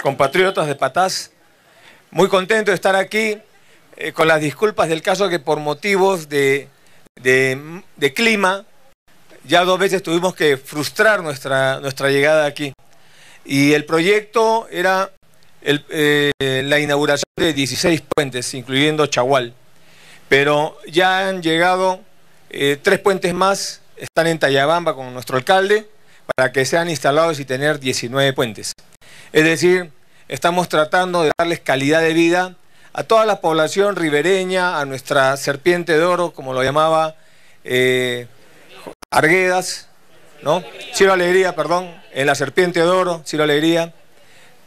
compatriotas de Patás. Muy contento de estar aquí eh, con las disculpas del caso que por motivos de, de, clima ya dos veces tuvimos que frustrar nuestra, nuestra llegada aquí. Y el proyecto era eh, la inauguración de 16 puentes, incluyendo Chagual. Pero ya han llegado eh, tres puentes más, están en Tayabamba con nuestro alcalde, para que sean instalados y tener 19 puentes. Es decir, estamos tratando de darles calidad de vida a toda la población ribereña, a nuestra serpiente de oro, como lo llamaba eh, Arguedas, ¿no? la Alegría, perdón, en la serpiente de oro, Ciro Alegría,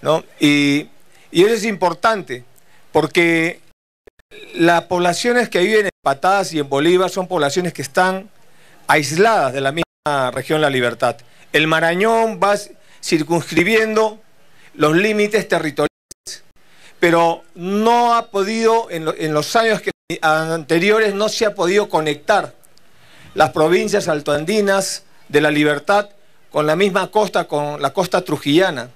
¿no? Y, y eso es importante, porque las poblaciones que viven en Patadas y en Bolívar son poblaciones que están aisladas de la misma región La Libertad. El Marañón va circunscribiendo los límites territoriales, pero no ha podido, en, los años anteriores no se ha podido conectar las provincias altoandinas de la libertad con la misma costa, con la costa trujillana.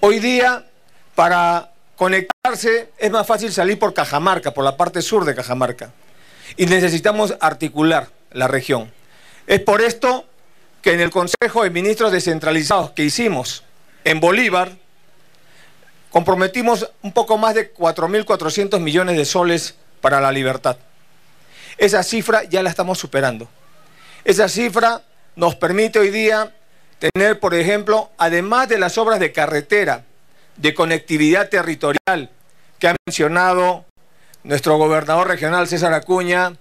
Hoy día, para conectarse, es más fácil salir por Cajamarca, por la parte sur de Cajamarca. Y necesitamos articular la región. Es por esto que en el Consejo de Ministros Descentralizados que hicimos en Bolívar, comprometimos un poco más de 4.400 millones de soles para la libertad. Esa cifra ya la estamos superando. Esa cifra nos permite hoy día tener, por ejemplo, además de las obras de carretera, de conectividad territorial que ha mencionado nuestro gobernador regional César Acuña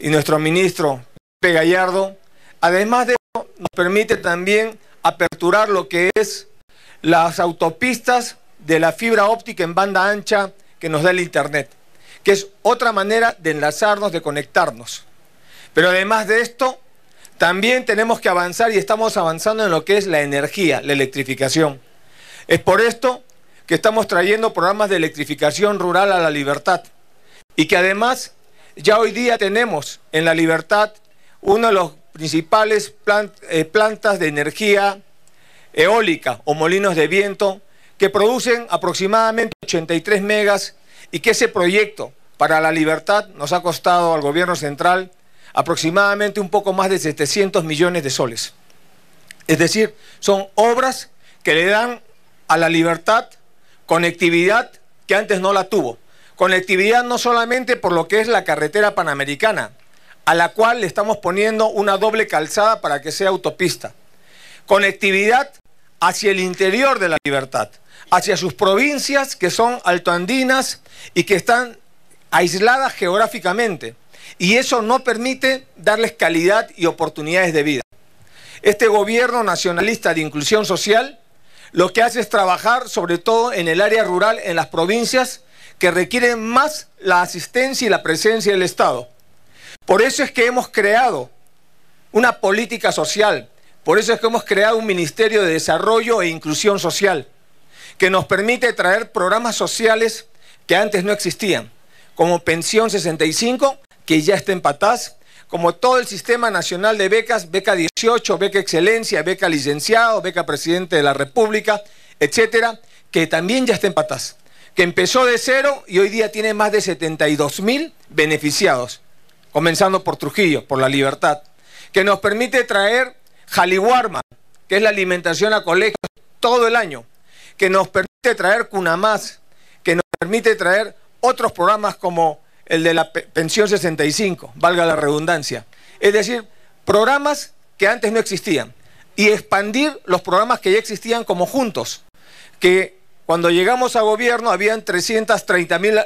y nuestro ministro Pepe Gallardo, además de eso nos permite también aperturar lo que es las autopistas de la fibra óptica en banda ancha que nos da el Internet, que es otra manera de enlazarnos, de conectarnos. Pero además de esto, también tenemos que avanzar y estamos avanzando en lo que es la energía, la electrificación. Es por esto que estamos trayendo programas de electrificación rural a la libertad y que además ya hoy día tenemos en la libertad uno de los principales eh, plantas de energía eólica o molinos de viento que producen aproximadamente 83 megas y que ese proyecto para la libertad nos ha costado al gobierno central aproximadamente un poco más de 700 millones de soles. Es decir, son obras que le dan a la libertad conectividad que antes no la tuvo. Conectividad no solamente por lo que es la carretera panamericana, a la cual le estamos poniendo una doble calzada para que sea autopista. Conectividad hacia el interior de la libertad, hacia sus provincias que son altoandinas y que están aisladas geográficamente. Y eso no permite darles calidad y oportunidades de vida. Este gobierno nacionalista de inclusión social lo que hace es trabajar sobre todo en el área rural, en las provincias que requieren más la asistencia y la presencia del Estado. Por eso es que hemos creado una política social por eso es que hemos creado un Ministerio de Desarrollo e Inclusión Social, que nos permite traer programas sociales que antes no existían, como Pensión 65, que ya está en patas, como todo el sistema nacional de becas, Beca 18, Beca Excelencia, Beca Licenciado, Beca Presidente de la República, etcétera, que también ya está en patas, que empezó de cero y hoy día tiene más de 72 mil beneficiados, comenzando por Trujillo, por la libertad, que nos permite traer Jaliwarma, que es la alimentación a colegios todo el año, que nos permite traer Más, que nos permite traer otros programas como el de la pensión 65, valga la redundancia. Es decir, programas que antes no existían y expandir los programas que ya existían como juntos, que cuando llegamos a gobierno habían 330 mil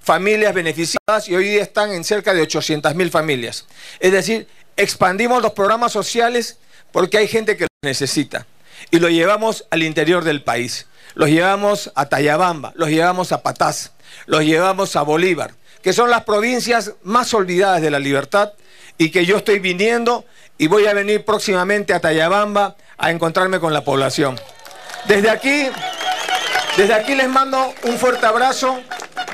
familias beneficiadas y hoy día están en cerca de 800 mil familias. Es decir, expandimos los programas sociales porque hay gente que lo necesita. Y lo llevamos al interior del país. Los llevamos a Tayabamba, los llevamos a Pataz, los llevamos a Bolívar, que son las provincias más olvidadas de la libertad y que yo estoy viniendo y voy a venir próximamente a Tayabamba a encontrarme con la población. Desde aquí, desde aquí les mando un fuerte abrazo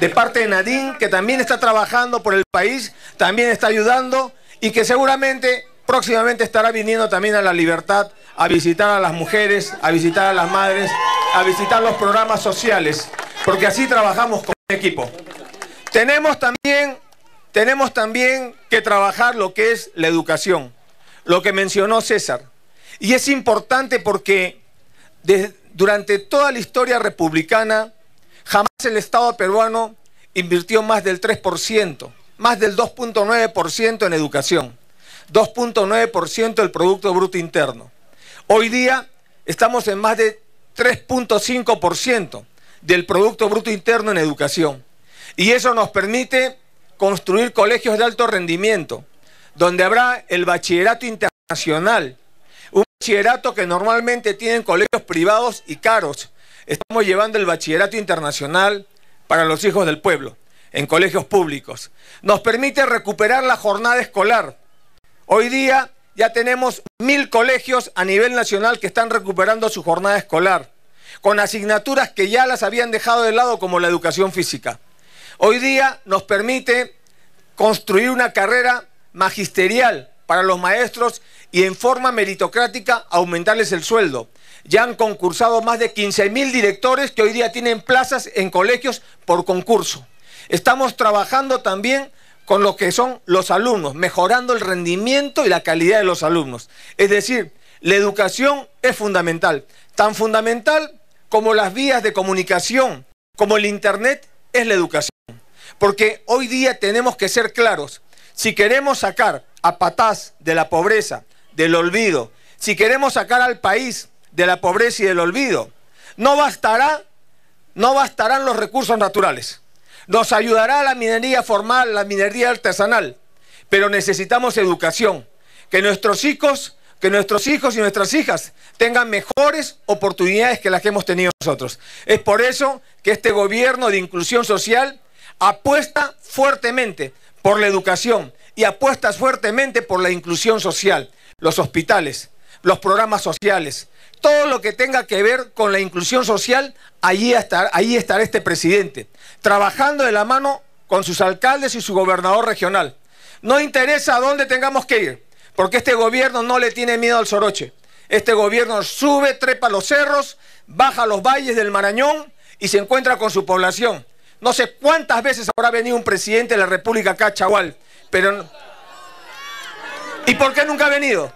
de parte de Nadine, que también está trabajando por el país, también está ayudando y que seguramente Próximamente estará viniendo también a La Libertad a visitar a las mujeres, a visitar a las madres, a visitar los programas sociales, porque así trabajamos con equipo. Tenemos también, tenemos también que trabajar lo que es la educación, lo que mencionó César. Y es importante porque durante toda la historia republicana, jamás el Estado peruano invirtió más del 3%, más del 2.9% en educación. 2.9% del Producto Bruto Interno. Hoy día estamos en más de 3.5% del Producto Bruto Interno en educación. Y eso nos permite construir colegios de alto rendimiento, donde habrá el bachillerato internacional, un bachillerato que normalmente tienen colegios privados y caros. Estamos llevando el bachillerato internacional para los hijos del pueblo, en colegios públicos. Nos permite recuperar la jornada escolar Hoy día ya tenemos mil colegios a nivel nacional que están recuperando su jornada escolar, con asignaturas que ya las habían dejado de lado como la educación física. Hoy día nos permite construir una carrera magisterial para los maestros y en forma meritocrática aumentarles el sueldo. Ya han concursado más de mil directores que hoy día tienen plazas en colegios por concurso. Estamos trabajando también con lo que son los alumnos, mejorando el rendimiento y la calidad de los alumnos. Es decir, la educación es fundamental, tan fundamental como las vías de comunicación, como el Internet es la educación. Porque hoy día tenemos que ser claros, si queremos sacar a Patás de la pobreza, del olvido, si queremos sacar al país de la pobreza y del olvido, no bastará, no bastarán los recursos naturales. Nos ayudará la minería formal, la minería artesanal, pero necesitamos educación, que nuestros hijos, que nuestros hijos y nuestras hijas tengan mejores oportunidades que las que hemos tenido nosotros. Es por eso que este gobierno de inclusión social apuesta fuertemente por la educación y apuesta fuertemente por la inclusión social, los hospitales, los programas sociales, todo lo que tenga que ver con la inclusión social, allí estará, este presidente, trabajando de la mano con sus alcaldes y su gobernador regional. No interesa a dónde tengamos que ir, porque este gobierno no le tiene miedo al soroche. Este gobierno sube, trepa los cerros, baja los valles del Marañón y se encuentra con su población. No sé cuántas veces habrá venido un presidente de la República acá, pero... ¿Y por qué nunca ha venido?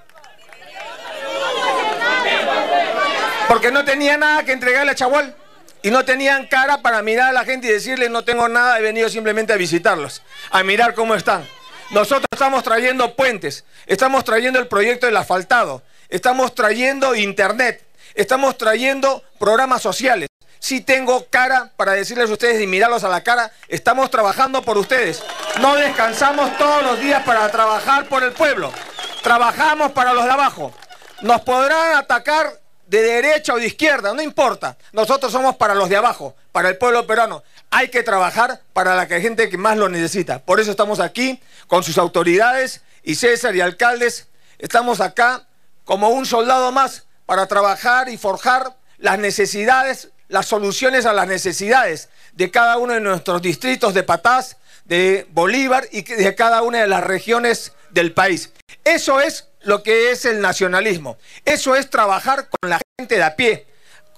Porque no tenía nada que entregarle a Chagual. Y no tenían cara para mirar a la gente y decirle no tengo nada, he venido simplemente a visitarlos, a mirar cómo están. Nosotros estamos trayendo puentes, estamos trayendo el proyecto del asfaltado, estamos trayendo internet, estamos trayendo programas sociales. si tengo cara para decirles a ustedes y mirarlos a la cara, estamos trabajando por ustedes. No descansamos todos los días para trabajar por el pueblo. Trabajamos para los de abajo. Nos podrán atacar de derecha o de izquierda, no importa. Nosotros somos para los de abajo, para el pueblo peruano. Hay que trabajar para la gente que más lo necesita. Por eso estamos aquí con sus autoridades y César y alcaldes. Estamos acá como un soldado más para trabajar y forjar las necesidades, las soluciones a las necesidades de cada uno de nuestros distritos de Patás, de Bolívar y de cada una de las regiones del país. Eso es lo que es el nacionalismo. Eso es trabajar con la gente de a pie,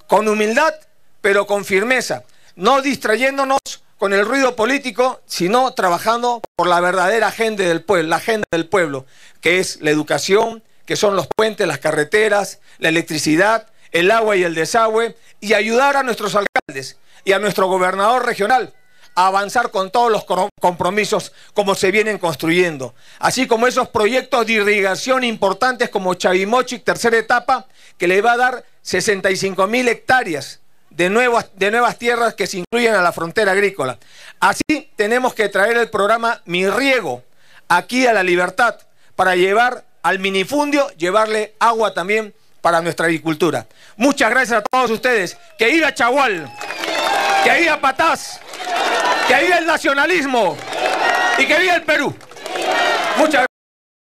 con humildad, pero con firmeza, no distrayéndonos con el ruido político, sino trabajando por la verdadera agenda del pueblo, la gente del pueblo, que es la educación, que son los puentes, las carreteras, la electricidad, el agua y el desagüe, y ayudar a nuestros alcaldes y a nuestro gobernador regional avanzar con todos los compromisos como se vienen construyendo, así como esos proyectos de irrigación importantes como Chavimochic, tercera etapa, que le va a dar 65 mil hectáreas de nuevas, de nuevas tierras que se incluyen a la frontera agrícola. Así tenemos que traer el programa Mi Riego aquí a la Libertad para llevar al minifundio, llevarle agua también para nuestra agricultura. Muchas gracias a todos ustedes. Que ir a Chagual, que ir a Patás. Que viva el nacionalismo y que viva el Perú. Muchas